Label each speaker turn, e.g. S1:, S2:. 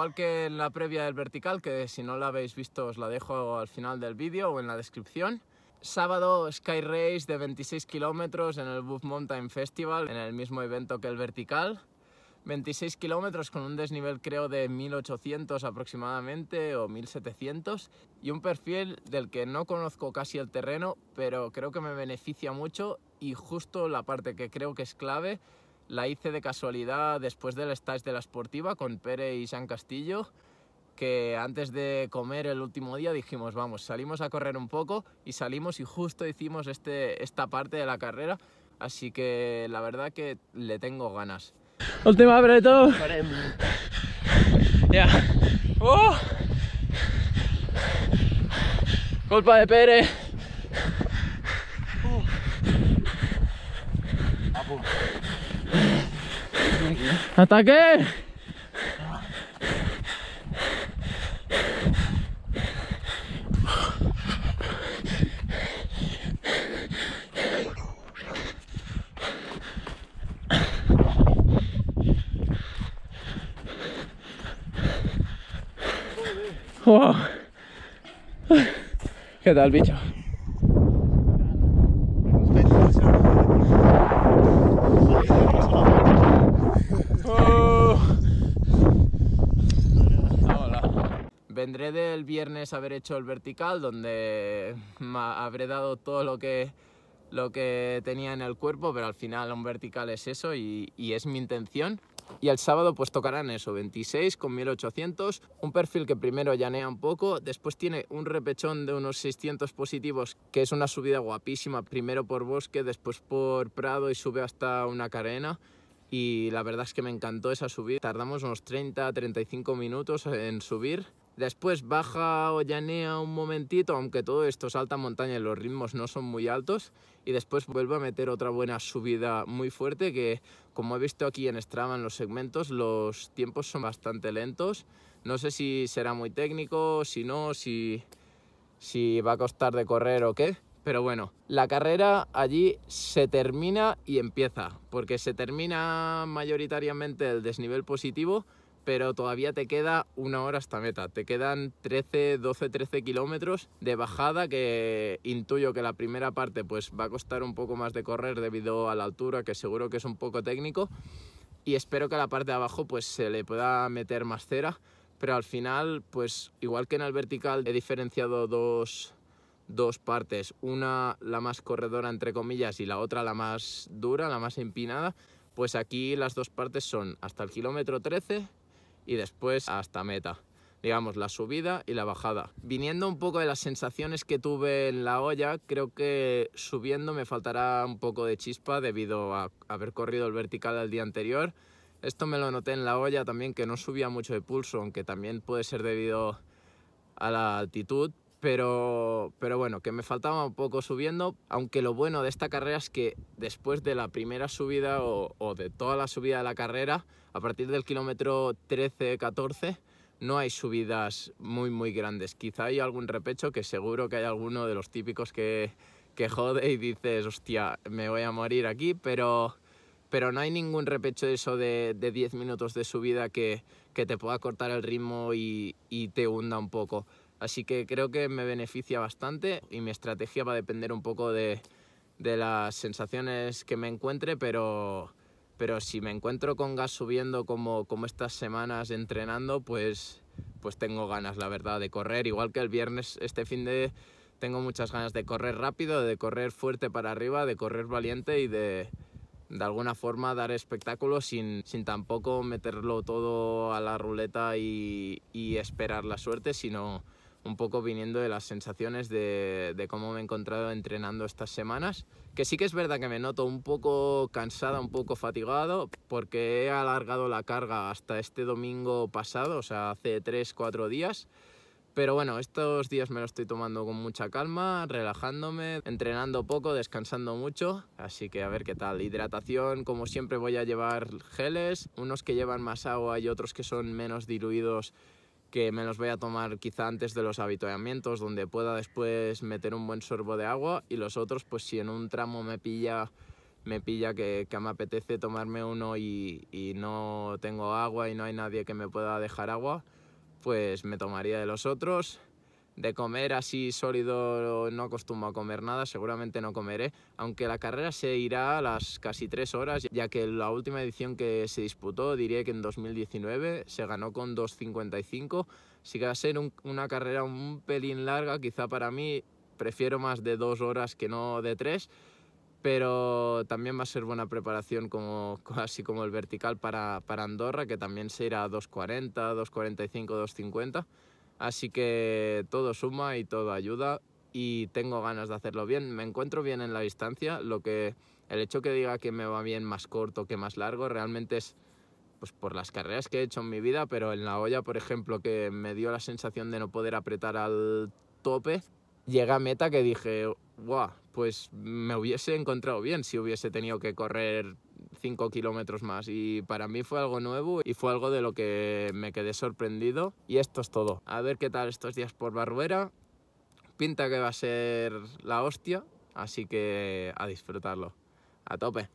S1: igual que en la previa del vertical, que si no la habéis visto os la dejo al final del vídeo o en la descripción. Sábado Sky Race de 26 kilómetros en el Buff Mountain Festival, en el mismo evento que el vertical. 26 kilómetros con un desnivel creo de 1800 aproximadamente o 1700 y un perfil del que no conozco casi el terreno pero creo que me beneficia mucho y justo la parte que creo que es clave la hice de casualidad después del stage de la esportiva con Pere y San Castillo, que antes de comer el último día dijimos, vamos, salimos a correr un poco y salimos y justo hicimos este, esta parte de la carrera, así que la verdad que le tengo ganas. Última breto. Ya. Oh. Culpa de Pere. ¡Ataque! Wow. ¿Qué tal, bicho? tendré del viernes haber hecho el vertical, donde habré dado todo lo que, lo que tenía en el cuerpo, pero al final un vertical es eso y, es mi intención. Y el sábado pues tocarán eso, 26 con 1800, un perfil que primero llanea un poco, después tiene un repechón de unos 600 positivos, que es una subida guapísima, primero por bosque, después por prado y sube hasta una carena. Y la verdad es que me encantó esa subida, tardamos unos 30-35 minutos en subir Después baja o llanea un momentito, aunque todo esto es alta montaña y los ritmos no son muy altos. Y después vuelve a meter otra buena subida muy fuerte que, como he visto aquí en Strava en los segmentos, los tiempos son bastante lentos. No sé si será muy técnico, si no, si, si va a costar de correr o qué. Pero bueno, la carrera allí se termina y empieza, porque se termina mayoritariamente el desnivel positivo, pero todavía te queda una hora hasta meta. Te quedan 13, 12, 13 kilómetros de bajada que intuyo que la primera parte pues va a costar un poco más de correr debido a la altura, que seguro que es un poco técnico. Y espero que a la parte de abajo pues se le pueda meter más cera. Pero al final, pues igual que en el vertical he diferenciado dos, dos partes. Una la más corredora entre comillas y la otra la más dura, la más empinada. Pues aquí las dos partes son hasta el kilómetro 13 y después hasta meta digamos, la subida y la bajada. Viniendo un poco de las sensaciones que tuve en la olla, creo que subiendo me faltará un poco de chispa debido a haber corrido el vertical el día anterior. Esto me lo noté en la olla también, que no subía mucho de pulso, aunque también puede ser debido a la altitud, pero, pero bueno, que me faltaba un poco subiendo, aunque lo bueno de esta carrera es que después de la primera subida o, de toda la subida de la carrera, a partir del kilómetro 13-14, no hay subidas muy muy grandes. Quizá hay algún repecho que seguro que hay alguno de los típicos que, que jode y dices, hostia, me voy a morir aquí, pero, pero no hay ningún repecho eso de, de 10 minutos de subida que, que, te pueda cortar el ritmo y, y te hunda un poco. Así que creo que me beneficia bastante y mi estrategia va a depender un poco de, de las sensaciones que me encuentre, pero, pero si me encuentro con gas subiendo como, como estas semanas entrenando, pues, pues tengo ganas, la verdad, de correr. Igual que el viernes, este fin de tengo muchas ganas de correr rápido, de correr fuerte para arriba, de correr valiente y de, de alguna forma dar espectáculo sin, sin, tampoco meterlo todo a la ruleta y, y esperar la suerte, sino un poco viniendo de las sensaciones de, cómo me he encontrado entrenando estas semanas, que sí que es verdad que me noto un poco cansada, un poco fatigado, porque he alargado la carga hasta este domingo pasado, o sea, hace 3-4 días. Pero bueno, estos días me lo estoy tomando con mucha calma, relajándome, entrenando poco, descansando mucho, así que a ver qué tal. Hidratación, como siempre voy a llevar geles, unos que llevan más agua y otros que son menos diluidos que me los voy a tomar quizá antes de los habituamientos, donde pueda después meter un buen sorbo de agua y los otros, pues si en un tramo me pilla, me pilla que, me apetece tomarme uno y, no tengo agua y no hay nadie que me pueda dejar agua, pues me tomaría de los otros de comer así sólido no acostumbro a comer nada, seguramente no comeré, aunque la carrera se irá a las casi tres horas, ya que la última edición que se disputó, diría que en 2019, se ganó con 2.55, si va a ser una carrera un pelín larga, quizá para mí prefiero más de dos horas que no de tres, pero también va a ser buena preparación como, así como el vertical para, para Andorra, que también se irá a 2.40, 2.45, 2.50. Así que todo suma y todo ayuda y tengo ganas de hacerlo bien. Me encuentro bien en la distancia, lo que el hecho que diga que me va bien más corto que más largo realmente es pues por las carreras que he hecho en mi vida, pero en la olla, por ejemplo, que me dio la sensación de no poder apretar al tope, llega a meta que dije, ¡Wow! pues me hubiese encontrado bien si hubiese tenido que correr 5 kilómetros más y para mí fue algo nuevo y fue algo de lo que me quedé sorprendido y esto es todo. A ver qué tal estos días por Barruera, pinta que va a ser la hostia, así que a disfrutarlo, a tope.